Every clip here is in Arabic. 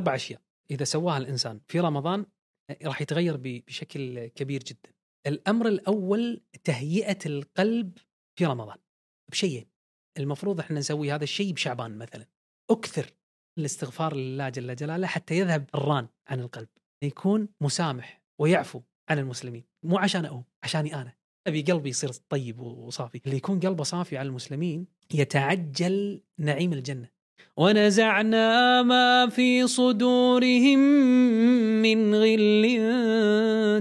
اربع اشياء اذا سواها الانسان في رمضان آه، راح يتغير بشكل كبير جدا. الامر الاول تهيئه القلب في رمضان بشيئين. المفروض احنا نسوي هذا الشيء بشعبان مثلا. اكثر الاستغفار لله جل جلاله حتى يذهب الران عن القلب. يكون مسامح ويعفو عن المسلمين، مو عشان هو، عشاني انا. ابي قلبي يصير طيب وصافي، اللي يكون قلبه صافي على المسلمين يتعجل نعيم الجنه. ونزعنا ما في صدورهم من غل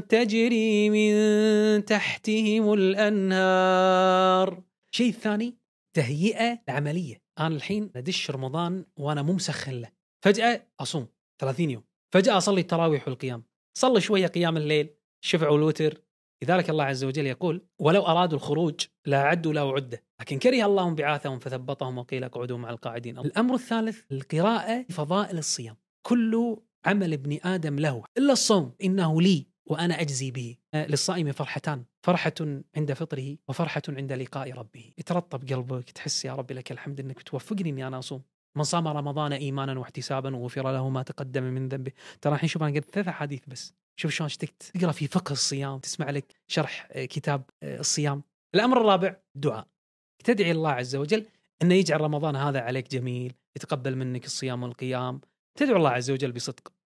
تجري من تحتهم الأنهار شيء ثاني تهيئة العملية أنا الحين أدش رمضان وأنا مو مسخن له فجأة أصوم 30 يوم فجأة أصلي التراويح والقيام صلي شوية قيام الليل شفع والوتر لذلك الله عز وجل يقول ولو أرادوا الخروج لأعدوا لا عدة لكن كره الله انبعاثهم فثبطهم وقيل اقعدوا مع القاعدين الأمر الثالث القراءة فضائل الصيام كل عمل ابن آدم له إلا الصوم إنه لي وأنا أجزي به للصائم فرحتان فرحة عند فطره وفرحة عند لقاء ربه يترطب قلبك تحس يا ربي لك الحمد أنك توفقني أني أنا أصوم من صام رمضان ايمانا واحتسابا وغفر له ما تقدم من ذنبه ترى الحين شوف انا قلت ثلاث احاديث بس شوف شلون اشتقت تقرا في فقه الصيام تسمع لك شرح آه، كتاب آه، الصيام الامر الرابع الدعاء تدعي الله عز وجل انه يجعل رمضان هذا عليك جميل يتقبل منك الصيام والقيام تدعو الله عز وجل بصدق